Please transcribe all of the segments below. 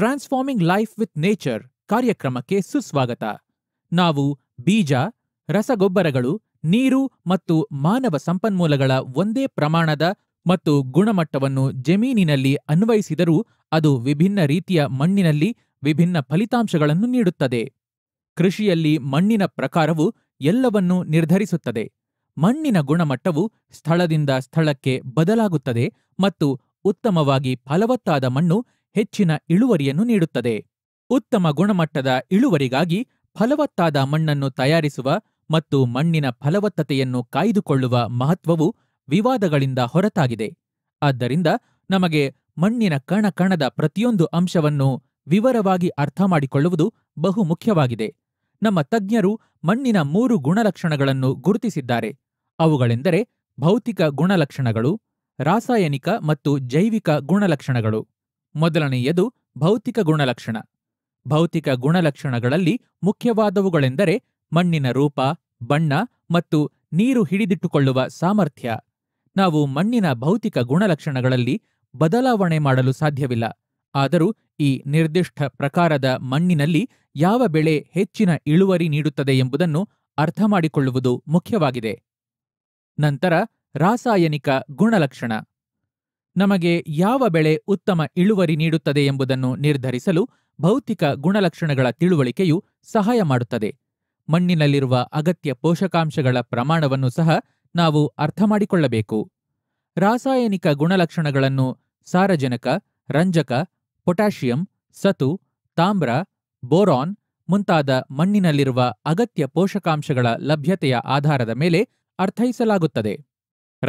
transforming life with nature ಕಾರ್ಯಕ್ರಮಕ್ಕೆ ಸುಸ್ವಾಗತ ನಾವು ಬೀಜ ರಸಗೊಬ್ಬರಗಳು ನೀರು ಮತ್ತು ಮಾನವ ಸಂಪನ್ಮೂಲಗಳ ಒಂದೇ ಪ್ರಮಾಣದ ಮತ್ತು ಗುಣಮಟ್ಟವನ್ನು ಜಮೀನಿನಲ್ಲಿ ಅನ್ವಯಿಸಿದರೂ ಅದು ವಿಭಿನ್ನ ರೀತಿಯ ಮಣ್ಣಿನಲ್ಲಿ ವಿಭಿನ್ನ ಫಲಿತಾಂಶಗಳನ್ನು ನೀಡುತ್ತದೆ ಕೃಷಿಯಲ್ಲಿ ಮಣ್ಣಿನ ಪ್ರಕಾರವು ಎಲ್ಲವನ್ನೂ ನಿರ್ಧರಿಸುತ್ತದೆ ಮಣ್ಣಿನ ಗುಣಮಟ್ಟವು ಸ್ಥಳದಿಂದ ಸ್ಥಳಕ್ಕೆ ಬದಲಾಗುತ್ತದೆ ಮತ್ತು ಉತ್ತಮವಾಗಿ ಫಲವತ್ತಾದ ಮಣ್ಣು ಹೆಚ್ಚಿನ ಇಳುವರಿಯನ್ನು ನೀಡುತ್ತದೆ ಉತ್ತಮ ಗುಣಮಟ್ಟದ ಇಳುವರಿಗಾಗಿ ಫಲವತ್ತಾದ ಮಣ್ಣನ್ನು ತಯಾರಿಸುವ ಮತ್ತು ಮಣ್ಣಿನ ಫಲವತ್ತತೆಯನ್ನು ಕಾಯ್ದುಕೊಳ್ಳುವ ಮಹತ್ವವು ವಿವಾದಗಳಿಂದ ಹೊರತಾಗಿದೆ ಆದ್ದರಿಂದ ನಮಗೆ ಮಣ್ಣಿನ ಕಣಕಣದ ಪ್ರತಿಯೊಂದು ಅಂಶವನ್ನು ವಿವರವಾಗಿ ಅರ್ಥಮಾಡಿಕೊಳ್ಳುವುದು ಬಹುಮುಖ್ಯವಾಗಿದೆ ನಮ್ಮ ತಜ್ಞರು ಮಣ್ಣಿನ ಮೂರು ಗುಣಲಕ್ಷಣಗಳನ್ನು ಗುರುತಿಸಿದ್ದಾರೆ ಅವುಗಳೆಂದರೆ ಭೌತಿಕ ಗುಣಲಕ್ಷಣಗಳು ರಾಸಾಯನಿಕ ಮತ್ತು ಜೈವಿಕ ಗುಣಲಕ್ಷಣಗಳು ಮೊದಲನೆಯದು ಭೌತಿಕ ಗುಣಲಕ್ಷಣ ಭೌತಿಕ ಗುಣಲಕ್ಷಣಗಳಲ್ಲಿ ಮುಖ್ಯವಾದವುಗಳೆಂದರೆ ಮಣ್ಣಿನ ರೂಪ ಬಣ್ಣ ಮತ್ತು ನೀರು ಹಿಡಿದಿಟ್ಟುಕೊಳ್ಳುವ ಸಾಮರ್ಥ್ಯ ನಾವು ಮಣ್ಣಿನ ಭೌತಿಕ ಗುಣಲಕ್ಷಣಗಳಲ್ಲಿ ಬದಲಾವಣೆ ಮಾಡಲು ಸಾಧ್ಯವಿಲ್ಲ ಆದರೂ ಈ ನಿರ್ದಿಷ್ಟ ಪ್ರಕಾರದ ಮಣ್ಣಿನಲ್ಲಿ ಯಾವ ಬೆಳೆ ಹೆಚ್ಚಿನ ಇಳುವರಿ ನೀಡುತ್ತದೆ ಎಂಬುದನ್ನು ಅರ್ಥಮಾಡಿಕೊಳ್ಳುವುದು ಮುಖ್ಯವಾಗಿದೆ ನಂತರ ರಾಸಾಯನಿಕ ಗುಣಲಕ್ಷಣ ನಮಗೆ ಯಾವ ಬೆಳೆ ಉತ್ತಮ ಇಳುವರಿ ನೀಡುತ್ತದೆ ಎಂಬುದನ್ನು ನಿರ್ಧರಿಸಲು ಭೌತಿಕ ಗುಣಲಕ್ಷಣಗಳ ತಿಳುವಳಿಕೆಯು ಸಹಾಯ ಮಾಡುತ್ತದೆ ಮಣ್ಣಿನಲ್ಲಿರುವ ಅಗತ್ಯ ಪೋಷಕಾಂಶಗಳ ಪ್ರಮಾಣವನ್ನು ಸಹ ನಾವು ಅರ್ಥಮಾಡಿಕೊಳ್ಳಬೇಕು ರಾಸಾಯನಿಕ ಗುಣಲಕ್ಷಣಗಳನ್ನು ಸಾರಜನಕ ರಂಜಕ ಪೊಟ್ಯಾಷಿಯಂ ಸತು ತಾಮ್ರ ಬೋರಾನ್ ಮುಂತಾದ ಮಣ್ಣಿನಲ್ಲಿರುವ ಅಗತ್ಯ ಪೋಷಕಾಂಶಗಳ ಲಭ್ಯತೆಯ ಆಧಾರದ ಮೇಲೆ ಅರ್ಥೈಸಲಾಗುತ್ತದೆ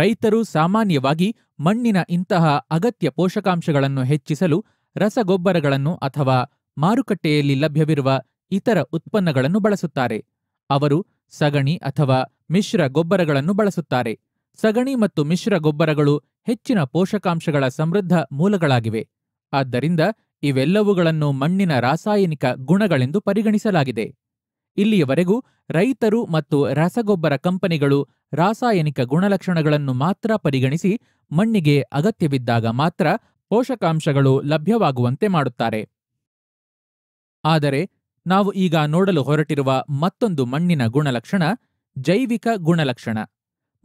ರೈತರು ಸಾಮಾನ್ಯವಾಗಿ ಮಣ್ಣಿನ ಇಂತಹ ಅಗತ್ಯ ಪೋಷಕಾಂಶಗಳನ್ನು ಹೆಚ್ಚಿಸಲು ರಸಗೊಬ್ಬರಗಳನ್ನು ಅಥವಾ ಮಾರುಕಟ್ಟೆಯಲ್ಲಿ ಲಭ್ಯವಿರುವ ಇತರ ಉತ್ಪನ್ನಗಳನ್ನು ಬಳಸುತ್ತಾರೆ ಅವರು ಸಗಣಿ ಅಥವಾ ಮಿಶ್ರ ಗೊಬ್ಬರಗಳನ್ನು ಬಳಸುತ್ತಾರೆ ಸಗಣಿ ಮತ್ತು ಮಿಶ್ರ ಗೊಬ್ಬರಗಳು ಹೆಚ್ಚಿನ ಪೋಷಕಾಂಶಗಳ ಸಮೃದ್ಧ ಮೂಲಗಳಾಗಿವೆ ಆದ್ದರಿಂದ ಇವೆಲ್ಲವುಗಳನ್ನು ಮಣ್ಣಿನ ರಾಸಾಯನಿಕ ಗುಣಗಳೆಂದು ಪರಿಗಣಿಸಲಾಗಿದೆ ಇಲ್ಲಿಯವರೆಗೂ ರೈತರು ಮತ್ತು ರಸಗೊಬ್ಬರ ಕಂಪನಿಗಳು ರಾಸಾಯನಿಕ ಗುಣಲಕ್ಷಣಗಳನ್ನು ಮಾತ್ರ ಪರಿಗಣಿಸಿ ಮಣ್ಣಿಗೆ ಅಗತ್ಯವಿದ್ದಾಗ ಮಾತ್ರ ಪೋಷಕಾಂಶಗಳು ಲಭ್ಯವಾಗುವಂತೆ ಮಾಡುತ್ತಾರೆ ಆದರೆ ನಾವು ಈಗ ನೋಡಲು ಹೊರಟಿರುವ ಮತ್ತೊಂದು ಮಣ್ಣಿನ ಗುಣಲಕ್ಷಣ ಜೈವಿಕ ಗುಣಲಕ್ಷಣ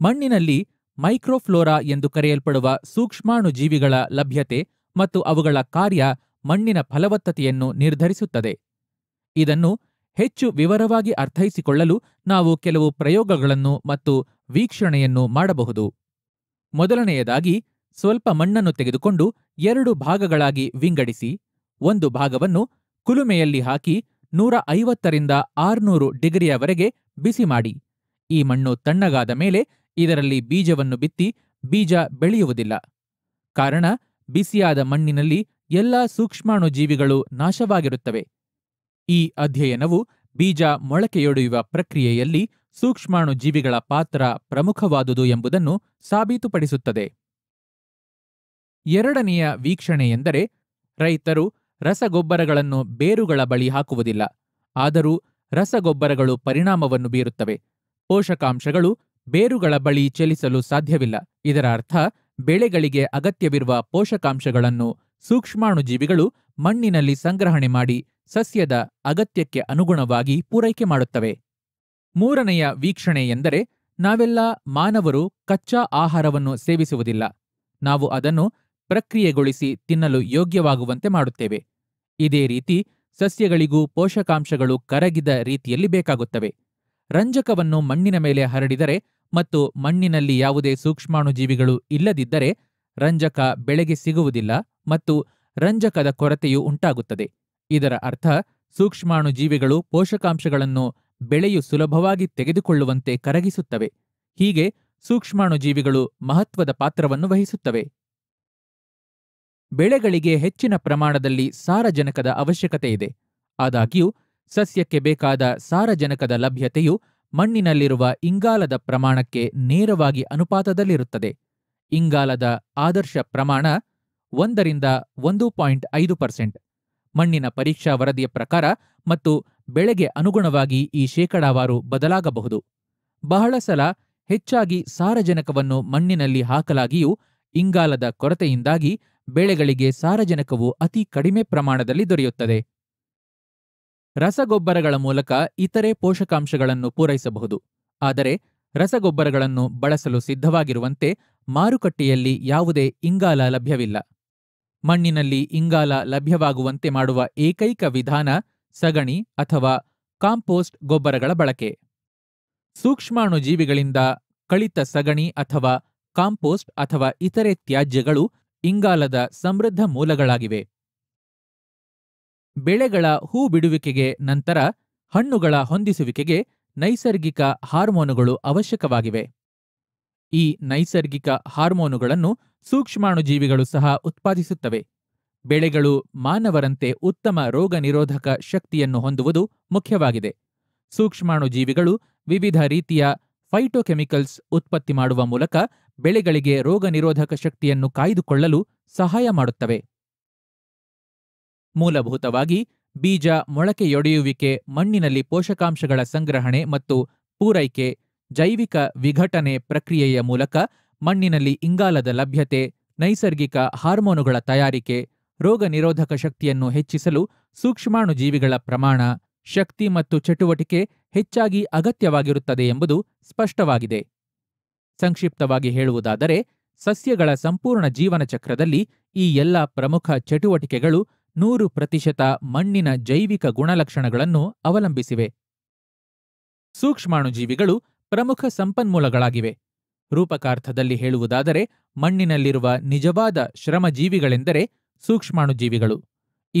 ಮಣ್ಣಿನಲ್ಲಿ ಮೈಕ್ರೋಫ್ಲೋರಾ ಎಂದು ಕರೆಯಲ್ಪಡುವ ಸೂಕ್ಷ್ಮಾಣು ಜೀವಿಗಳ ಲಭ್ಯತೆ ಮತ್ತು ಅವುಗಳ ಕಾರ್ಯ ಮಣ್ಣಿನ ಫಲವತ್ತತೆಯನ್ನು ನಿರ್ಧರಿಸುತ್ತದೆ ಇದನ್ನು ಹೆಚ್ಚು ವಿವರವಾಗಿ ಅರ್ಥೈಸಿಕೊಳ್ಳಲು ನಾವು ಕೆಲವು ಪ್ರಯೋಗಗಳನ್ನು ಮತ್ತು ವೀಕ್ಷಣೆಯನ್ನು ಮಾಡಬಹುದು ಮೊದಲನೆಯದಾಗಿ ಸ್ವಲ್ಪ ಮಣ್ಣನ್ನು ತೆಗೆದುಕೊಂಡು ಎರಡು ಭಾಗಗಳಾಗಿ ವಿಂಗಡಿಸಿ ಒಂದು ಭಾಗವನ್ನು ಕುಲುಮೆಯಲ್ಲಿ ಹಾಕಿ ನೂರ ಐವತ್ತರಿಂದ ಆರ್ನೂರು ಡಿಗ್ರಿಯವರೆಗೆ ಬಿಸಿ ಮಾಡಿ ಈ ಮಣ್ಣು ತಣ್ಣಗಾದ ಮೇಲೆ ಇದರಲ್ಲಿ ಬೀಜವನ್ನು ಬಿತ್ತಿ ಬೀಜ ಬೆಳೆಯುವುದಿಲ್ಲ ಕಾರಣ ಬಿಸಿಯಾದ ಮಣ್ಣಿನಲ್ಲಿ ಎಲ್ಲಾ ಸೂಕ್ಷ್ಮಾಣುಜೀವಿಗಳು ನಾಶವಾಗಿರುತ್ತವೆ ಈ ಅಧ್ಯಯನವು ಬೀಜ ಮೊಳಕೆಯೊಡೆಯುವ ಪ್ರಕ್ರಿಯೆಯಲ್ಲಿ ಸೂಕ್ಷ್ಮಾಣು ಜೀವಿಗಳ ಪಾತ್ರ ಪ್ರಮುಖವಾದುದು ಎಂಬುದನ್ನು ಸಾಬೀತುಪಡಿಸುತ್ತದೆ ಎರಡನೆಯ ವೀಕ್ಷಣೆಯೆಂದರೆ ರೈತರು ರಸಗೊಬ್ಬರಗಳನ್ನು ಬೇರುಗಳ ಬಳಿ ಹಾಕುವುದಿಲ್ಲ ಆದರೂ ರಸಗೊಬ್ಬರಗಳು ಪರಿಣಾಮವನ್ನು ಬೀರುತ್ತವೆ ಪೋಷಕಾಂಶಗಳು ಬೇರುಗಳ ಬಳಿ ಚಲಿಸಲು ಸಾಧ್ಯವಿಲ್ಲ ಇದರ ಅರ್ಥ ಬೆಳೆಗಳಿಗೆ ಅಗತ್ಯವಿರುವ ಪೋಷಕಾಂಶಗಳನ್ನು ಸೂಕ್ಷ್ಮಾಣುಜೀವಿಗಳು ಮಣ್ಣಿನಲ್ಲಿ ಸಂಗ್ರಹಣೆ ಮಾಡಿ ಸಸ್ಯದ ಅಗತ್ಯಕ್ಕೆ ಅನುಗುಣವಾಗಿ ಪೂರೈಕೆ ಮಾಡುತ್ತವೆ ಮೂರನೆಯ ವೀಕ್ಷಣೆ ಎಂದರೆ ನಾವೆಲ್ಲ ಮಾನವರು ಕಚ್ಚಾ ಆಹಾರವನ್ನು ಸೇವಿಸುವುದಿಲ್ಲ ನಾವು ಅದನ್ನು ಪ್ರಕ್ರಿಯೆಗೊಳಿಸಿ ತಿನ್ನಲು ಯೋಗ್ಯವಾಗುವಂತೆ ಮಾಡುತ್ತೇವೆ ಇದೇ ರೀತಿ ಸಸ್ಯಗಳಿಗೂ ಪೋಷಕಾಂಶಗಳು ಕರಗಿದ ರೀತಿಯಲ್ಲಿ ಬೇಕಾಗುತ್ತವೆ ರಂಜಕವನ್ನು ಮಣ್ಣಿನ ಮೇಲೆ ಹರಡಿದರೆ ಮತ್ತು ಮಣ್ಣಿನಲ್ಲಿ ಯಾವುದೇ ಸೂಕ್ಷ್ಮಾಣುಜೀವಿಗಳು ಇಲ್ಲದಿದ್ದರೆ ರಂಜಕ ಬೆಳೆಗೆ ಸಿಗುವುದಿಲ್ಲ ಮತ್ತು ರಂಜಕದ ಕೊರತೆಯೂ ಉಂಟಾಗುತ್ತದೆ ಇದರ ಅರ್ಥ ಸೂಕ್ಷ್ಮಾಣು ಜೀವಿಗಳು ಪೋಷಕಾಂಶಗಳನ್ನು ಬೆಳೆಯು ಸುಲಭವಾಗಿ ತೆಗೆದುಕೊಳ್ಳುವಂತೆ ಕರಗಿಸುತ್ತವೆ ಹೀಗೆ ಸೂಕ್ಷ್ಮಾಣು ಜೀವಿಗಳು ಮಹತ್ವದ ಪಾತ್ರವನ್ನು ವಹಿಸುತ್ತವೆ ಬೆಳೆಗಳಿಗೆ ಹೆಚ್ಚಿನ ಪ್ರಮಾಣದಲ್ಲಿ ಸಾರಜನಕದ ಅವಶ್ಯಕತೆ ಇದೆ ಆದಾಗ್ಯೂ ಸಸ್ಯಕ್ಕೆ ಬೇಕಾದ ಸಾರಜನಕದ ಲಭ್ಯತೆಯು ಮಣ್ಣಿನಲ್ಲಿರುವ ಇಂಗಾಲದ ಪ್ರಮಾಣಕ್ಕೆ ನೇರವಾಗಿ ಅನುಪಾತದಲ್ಲಿರುತ್ತದೆ ಇಂಗಾಲದ ಆದರ್ಶ ಪ್ರಮಾಣ ಒಂದರಿಂದ ಒಂದು ಪಾಯಿಂಟ್ ಐದು ಪರ್ಸೆಂಟ್ ಮಣ್ಣಿನ ಪರೀಕ್ಷಾ ವರದಿಯ ಪ್ರಕಾರ ಮತ್ತು ಬೆಳೆಗೆ ಅನುಗುಣವಾಗಿ ಈ ಶೇಕಡಾವಾರು ಬದಲಾಗಬಹುದು ಬಹಳ ಸಲ ಹೆಚ್ಚಾಗಿ ಸಾರಜನಕವನ್ನು ಮಣ್ಣಿನಲ್ಲಿ ಹಾಕಲಾಗಿಯೂ ಇಂಗಾಲದ ಕೊರತೆಯಿಂದಾಗಿ ಬೆಳೆಗಳಿಗೆ ಸಾರಜನಕವು ಅತಿ ಕಡಿಮೆ ಪ್ರಮಾಣದಲ್ಲಿ ದೊರೆಯುತ್ತದೆ ರಸಗೊಬ್ಬರಗಳ ಮೂಲಕ ಇತರೆ ಪೋಷಕಾಂಶಗಳನ್ನು ಪೂರೈಸಬಹುದು ಆದರೆ ರಸಗೊಬ್ಬರಗಳನ್ನು ಬಳಸಲು ಸಿದ್ಧವಾಗಿರುವಂತೆ ಮಾರುಕಟ್ಟೆಯಲ್ಲಿ ಯಾವುದೇ ಇಂಗಾಲ ಲಭ್ಯವಿಲ್ಲ ಮಣ್ಣಿನಲ್ಲಿ ಇಂಗಾಲ ಲಭ್ಯವಾಗುವಂತೆ ಮಾಡುವ ಏಕೈಕ ವಿಧಾನ ಸಗಣಿ ಅಥವಾ ಕಾಂಪೋಸ್ಟ್ ಗೊಬ್ಬರಗಳ ಬಳಕೆ ಸೂಕ್ಷ್ಮಾಣುಜೀವಿಗಳಿಂದ ಕಳಿತ ಸಗಣಿ ಅಥವಾ ಕಾಂಪೋಸ್ಟ್ ಅಥವಾ ಇತರೆ ತ್ಯಾಜ್ಯಗಳು ಇಂಗಾಲದ ಸಮೃದ್ಧ ಮೂಲಗಳಾಗಿವೆ ಬೆಳೆಗಳ ಹೂ ಬಿಡುವಿಕೆಗೆ ನಂತರ ಹಣ್ಣುಗಳ ಹೊಂದಿಸುವಿಕೆಗೆ ನೈಸರ್ಗಿಕ ಹಾರ್ಮೋನುಗಳು ಅವಶ್ಯಕವಾಗಿವೆ ಈ ನೈಸರ್ಗಿಕ ಹಾರ್ಮೋನುಗಳನ್ನು ಸೂಕ್ಷ್ಮಾಣುಜೀವಿಗಳು ಸಹ ಉತ್ಪಾದಿಸುತ್ತವೆ ಬೆಳೆಗಳು ಮಾನವರಂತೆ ಉತ್ತಮ ರೋಗ ನಿರೋಧಕ ಶಕ್ತಿಯನ್ನು ಹೊಂದುವುದು ಮುಖ್ಯವಾಗಿದೆ ಸೂಕ್ಷ್ಮಾಣು ಜೀವಿಗಳು ವಿವಿಧ ರೀತಿಯ ಫೈಟೋಕೆಮಿಕಲ್ಸ್ ಉತ್ಪತ್ತಿ ಮಾಡುವ ಮೂಲಕ ಬೆಳೆಗಳಿಗೆ ರೋಗ ನಿರೋಧಕ ಶಕ್ತಿಯನ್ನು ಕಾಯ್ದುಕೊಳ್ಳಲು ಸಹಾಯ ಮಾಡುತ್ತವೆ ಮೂಲಭೂತವಾಗಿ ಬೀಜ ಮೊಳಕೆಯೊಡೆಯುವಿಕೆ ಮಣ್ಣಿನಲ್ಲಿ ಪೋಷಕಾಂಶಗಳ ಸಂಗ್ರಹಣೆ ಮತ್ತು ಪೂರೈಕೆ ಜೈವಿಕ ವಿಘಟನೆ ಪ್ರಕ್ರಿಯೆಯ ಮೂಲಕ ಮಣ್ಣಿನಲ್ಲಿ ಇಂಗಾಲದ ಲಭ್ಯತೆ ನೈಸರ್ಗಿಕ ಹಾರ್ಮೋನುಗಳ ತಯಾರಿಕೆ ರೋಗ ನಿರೋಧಕ ಶಕ್ತಿಯನ್ನು ಹೆಚ್ಚಿಸಲು ಸೂಕ್ಷ್ಮಾಣುಜೀವಿಗಳ ಪ್ರಮಾಣ ಶಕ್ತಿ ಮತ್ತು ಚಟುವಟಿಕೆ ಹೆಚ್ಚಾಗಿ ಅಗತ್ಯವಾಗಿರುತ್ತದೆ ಎಂಬುದು ಸ್ಪಷ್ಟವಾಗಿದೆ ಸಂಕ್ಷಿಪ್ತವಾಗಿ ಹೇಳುವುದಾದರೆ ಸಸ್ಯಗಳ ಸಂಪೂರ್ಣ ಜೀವನ ಚಕ್ರದಲ್ಲಿ ಈ ಎಲ್ಲ ಪ್ರಮುಖ ಚಟುವಟಿಕೆಗಳು ನೂರು ಪ್ರತಿಶತ ಮಣ್ಣಿನ ಜೈವಿಕ ಗುಣಲಕ್ಷಣಗಳನ್ನು ಅವಲಂಬಿಸಿವೆ ಸೂಕ್ಷ್ಮಾಣುಜೀವಿಗಳು ಪ್ರಮುಖ ಸಂಪನ್ಮೂಲಗಳಾಗಿವೆ ರೂಪಕಾರ್ಥದಲ್ಲಿ ಹೇಳುವುದಾದರೆ ಮಣ್ಣಿನಲ್ಲಿರುವ ನಿಜವಾದ ಶ್ರಮಜೀವಿಗಳೆಂದರೆ ಸೂಕ್ಷ್ಮಾಣುಜೀವಿಗಳು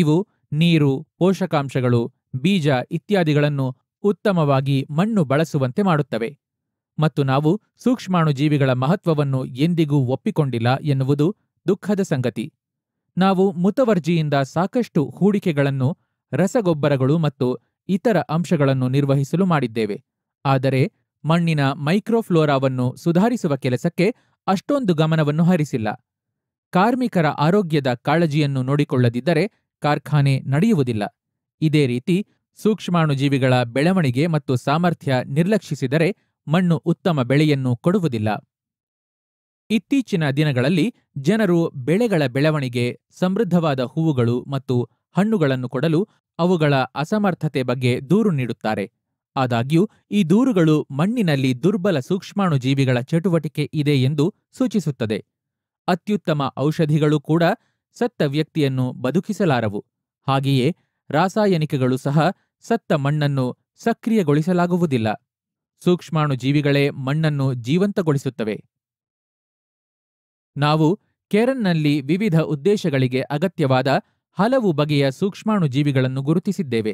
ಇವು ನೀರು ಪೋಷಕಾಂಶಗಳು ಬೀಜ ಇತ್ಯಾದಿಗಳನ್ನು ಉತ್ತಮವಾಗಿ ಮಣ್ಣು ಬಳಸುವಂತೆ ಮಾಡುತ್ತವೆ ಮತ್ತು ನಾವು ಸೂಕ್ಷ್ಮಾಣುಜೀವಿಗಳ ಮಹತ್ವವನ್ನು ಎಂದಿಗೂ ಒಪ್ಪಿಕೊಂಡಿಲ್ಲ ಎನ್ನುವುದು ದುಃಖದ ಸಂಗತಿ ನಾವು ಮುತವರ್ಜಿಯಿಂದ ಸಾಕಷ್ಟು ಹೂಡಿಕೆಗಳನ್ನು ರಸಗೊಬ್ಬರಗಳು ಮತ್ತು ಇತರ ಅಂಶಗಳನ್ನು ನಿರ್ವಹಿಸಲು ಮಾಡಿದ್ದೇವೆ ಆದರೆ ಮಣ್ಣಿನ ಮೈಕ್ರೋಫ್ಲೋರಾವನ್ನು ಸುಧಾರಿಸುವ ಕೆಲಸಕ್ಕೆ ಅಷ್ಟೊಂದು ಗಮನವನ್ನು ಹರಿಸಿಲ್ಲ ಕಾರ್ಮಿಕರ ಆರೋಗ್ಯದ ಕಾಳಜಿಯನ್ನು ನೋಡಿಕೊಳ್ಳದಿದ್ದರೆ ಕಾರ್ಖಾನೆ ನಡೆಯುವುದಿಲ್ಲ ಇದೇ ರೀತಿ ಸೂಕ್ಷ್ಮಾಣುಜೀವಿಗಳ ಬೆಳವಣಿಗೆ ಮತ್ತು ಸಾಮರ್ಥ್ಯ ನಿರ್ಲಕ್ಷಿಸಿದರೆ ಮಣ್ಣು ಉತ್ತಮ ಬೆಳೆಯನ್ನು ಕೊಡುವುದಿಲ್ಲ ಇತ್ತೀಚಿನ ದಿನಗಳಲ್ಲಿ ಜನರು ಬೆಳೆಗಳ ಬೆಳವಣಿಗೆ ಸಮೃದ್ಧವಾದ ಹೂವುಗಳು ಮತ್ತು ಹಣ್ಣುಗಳನ್ನು ಕೊಡಲು ಅವುಗಳ ಅಸಮರ್ಥತೆ ಬಗ್ಗೆ ದೂರು ನೀಡುತ್ತಾರೆ ಆದಾಗ್ಯೂ ಈ ದೂರುಗಳು ಮಣ್ಣಿನಲ್ಲಿ ದುರ್ಬಲ ಸೂಕ್ಷ್ಮಾಣುಜೀವಿಗಳ ಚಟುವಟಿಕೆ ಇದೆ ಎಂದು ಸೂಚಿಸುತ್ತದೆ ಅತ್ಯುತ್ತಮ ಔಷಧಿಗಳು ಕೂಡ ಸತ್ತ ವ್ಯಕ್ತಿಯನ್ನು ಬದುಕಿಸಲಾರವು ಹಾಗೆಯೇ ರಾಸಾಯನಿಕಗಳು ಸಹ ಸತ್ತ ಮಣ್ಣನ್ನು ಸಕ್ರಿಯಗೊಳಿಸಲಾಗುವುದಿಲ್ಲ ಸೂಕ್ಷ್ಮಾಣುಜೀವಿಗಳೇ ಮಣ್ಣನ್ನು ಜೀವಂತಗೊಳಿಸುತ್ತವೆ ನಾವು ಕೆರನ್ನಲ್ಲಿ ವಿವಿಧ ಉದ್ದೇಶಗಳಿಗೆ ಅಗತ್ಯವಾದ ಹಲವು ಬಗೆಯ ಸೂಕ್ಷ್ಮಾಣುಜೀವಿಗಳನ್ನು ಗುರುತಿಸಿದ್ದೇವೆ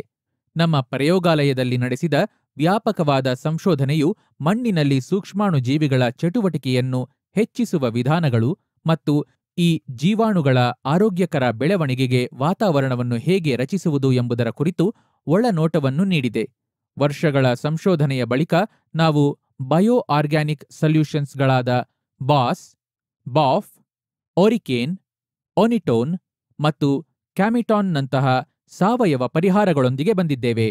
ನಮ್ಮ ಪ್ರಯೋಗಾಲಯದಲ್ಲಿ ನಡೆಸಿದ ವ್ಯಾಪಕವಾದ ಸಂಶೋಧನೆಯು ಮಣ್ಣಿನಲ್ಲಿ ಸೂಕ್ಷ್ಮಾಣು ಜೀವಿಗಳ ಚಟುವಟಿಕೆಯನ್ನು ಹೆಚ್ಚಿಸುವ ವಿಧಾನಗಳು ಮತ್ತು ಈ ಜೀವಾಣುಗಳ ಆರೋಗ್ಯಕರ ಬೆಳವಣಿಗೆಗೆ ವಾತಾವರಣವನ್ನು ಹೇಗೆ ರಚಿಸುವುದು ಎಂಬುದರ ಕುರಿತು ಒಳನೋಟವನ್ನು ನೀಡಿದೆ ವರ್ಷಗಳ ಸಂಶೋಧನೆಯ ಬಳಿಕ ನಾವು ಬಯೋ ಆರ್ಗ್ಯಾನಿಕ್ ಸಲ್ಯೂಷನ್ಸ್ಗಳಾದ ಬಾಸ್ ಬಾಫ್ ಓರಿಕೇನ್ ಒನಿಟೋನ್ ಮತ್ತು ಕ್ಯಾಮಿಟಾನ್ನಂತಹ ಸಾವಯವ ಪರಿಹಾರಗಳೊಂದಿಗೆ ಬಂದಿದ್ದೇವೆ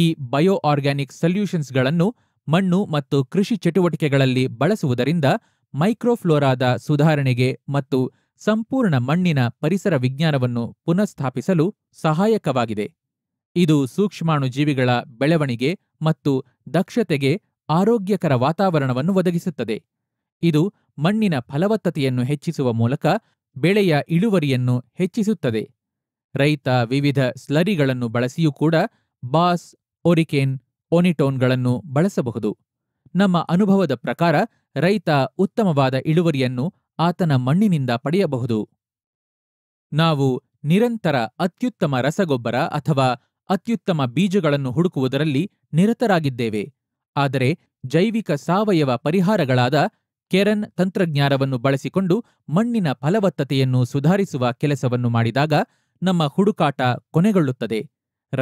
ಈ ಬಯೋ ಆರ್ಗ್ಯಾನಿಕ್ ಸಲ್ಯೂಷನ್ಸ್ಗಳನ್ನು ಮಣ್ಣು ಮತ್ತು ಕೃಷಿ ಚಟುವಟಿಕೆಗಳಲ್ಲಿ ಬಳಸುವುದರಿಂದ ಮೈಕ್ರೋಫ್ಲೋರಾದ ಸುಧಾರಣೆಗೆ ಮತ್ತು ಸಂಪೂರ್ಣ ಮಣ್ಣಿನ ಪರಿಸರ ವಿಜ್ಞಾನವನ್ನು ಪುನಃಸ್ಥಾಪಿಸಲು ಸಹಾಯಕವಾಗಿದೆ ಇದು ಸೂಕ್ಷ್ಮಾಣುಜೀವಿಗಳ ಬೆಳವಣಿಗೆ ಮತ್ತು ದಕ್ಷತೆಗೆ ಆರೋಗ್ಯಕರ ವಾತಾವರಣವನ್ನು ಒದಗಿಸುತ್ತದೆ ಇದು ಮಣ್ಣಿನ ಫಲವತ್ತತೆಯನ್ನು ಹೆಚ್ಚಿಸುವ ಮೂಲಕ ಬೆಳೆಯ ಇಳುವರಿಯನ್ನು ಹೆಚ್ಚಿಸುತ್ತದೆ ರೈತ ವಿವಿಧ ಸ್ಲರಿಗಳನ್ನು ಬಳಸಿಯೂ ಕೂಡ ಬಾಸ್ ಒರಿಕೇನ್ ಒನಿಟೋನ್ಗಳನ್ನು ಬಳಸಬಹುದು ನಮ್ಮ ಅನುಭವದ ಪ್ರಕಾರ ರೈತ ಉತ್ತಮವಾದ ಇಳುವರಿಯನ್ನು ಆತನ ಮಣ್ಣಿನಿಂದ ಪಡೆಯಬಹುದು ನಾವು ನಿರಂತರ ಅತ್ಯುತ್ತಮ ರಸಗೊಬ್ಬರ ಅಥವಾ ಅತ್ಯುತ್ತಮ ಬೀಜಗಳನ್ನು ಹುಡುಕುವುದರಲ್ಲಿ ನಿರತರಾಗಿದ್ದೇವೆ ಆದರೆ ಜೈವಿಕ ಸಾವಯವ ಪರಿಹಾರಗಳಾದ ಕೆರನ್ ತಂತ್ರಜ್ಞಾನವನ್ನು ಬಳಸಿಕೊಂಡು ಮಣ್ಣಿನ ಫಲವತ್ತತೆಯನ್ನು ಸುಧಾರಿಸುವ ಕೆಲಸವನ್ನು ಮಾಡಿದಾಗ ನಮ್ಮ ಹುಡುಕಾಟ ಕೊನೆಗೊಳ್ಳುತ್ತದೆ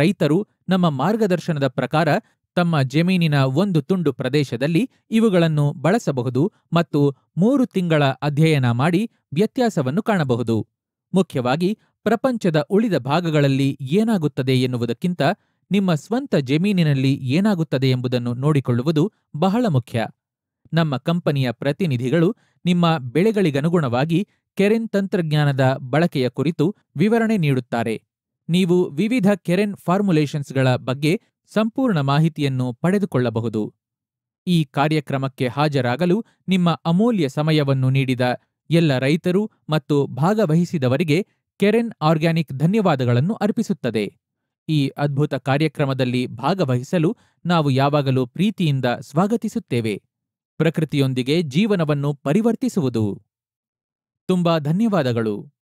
ರೈತರು ನಮ್ಮ ಮಾರ್ಗದರ್ಶನದ ಪ್ರಕಾರ ತಮ್ಮ ಜಮೀನಿನ ಒಂದು ತುಂಡು ಪ್ರದೇಶದಲ್ಲಿ ಇವುಗಳನ್ನು ಬಳಸಬಹುದು ಮತ್ತು ಮೂರು ತಿಂಗಳ ಅಧ್ಯಯನ ಮಾಡಿ ವ್ಯತ್ಯಾಸವನ್ನು ಕಾಣಬಹುದು ಮುಖ್ಯವಾಗಿ ಪ್ರಪಂಚದ ಉಳಿದ ಭಾಗಗಳಲ್ಲಿ ಏನಾಗುತ್ತದೆ ಎನ್ನುವುದಕ್ಕಿಂತ ನಿಮ್ಮ ಸ್ವಂತ ಜಮೀನಿನಲ್ಲಿ ಏನಾಗುತ್ತದೆ ಎಂಬುದನ್ನು ನೋಡಿಕೊಳ್ಳುವುದು ಬಹಳ ಮುಖ್ಯ ನಮ್ಮ ಕಂಪನಿಯ ಪ್ರತಿನಿಧಿಗಳು ನಿಮ್ಮ ಬೆಳೆಗಳಿಗನುಗುಣವಾಗಿ ಕೆರೆನ್ ತಂತ್ರಜ್ಞಾನದ ಬಳಕೆಯ ಕುರಿತು ವಿವರಣೆ ನೀಡುತ್ತಾರೆ ನೀವು ವಿವಿಧ ಕೆರೆನ್ ಫಾರ್ಮುಲೇಷನ್ಸ್ಗಳ ಬಗ್ಗೆ ಸಂಪೂರ್ಣ ಮಾಹಿತಿಯನ್ನು ಪಡೆದುಕೊಳ್ಳಬಹುದು ಈ ಕಾರ್ಯಕ್ರಮಕ್ಕೆ ಹಾಜರಾಗಲು ನಿಮ್ಮ ಅಮೂಲ್ಯ ಸಮಯವನ್ನು ನೀಡಿದ ಎಲ್ಲ ರೈತರು ಮತ್ತು ಭಾಗವಹಿಸಿದವರಿಗೆ ಕೆರೆನ್ ಆರ್ಗ್ಯಾನಿಕ್ ಧನ್ಯವಾದಗಳನ್ನು ಅರ್ಪಿಸುತ್ತದೆ ಈ ಅದ್ಭುತ ಕಾರ್ಯಕ್ರಮದಲ್ಲಿ ಭಾಗವಹಿಸಲು ನಾವು ಯಾವಾಗಲೂ ಪ್ರೀತಿಯಿಂದ ಸ್ವಾಗತಿಸುತ್ತೇವೆ ಪ್ರಕೃತಿಯೊಂದಿಗೆ ಜೀವನವನ್ನು ಪರಿವರ್ತಿಸುವುದು ತುಂಬಾ ಧನ್ಯವಾದಗಳು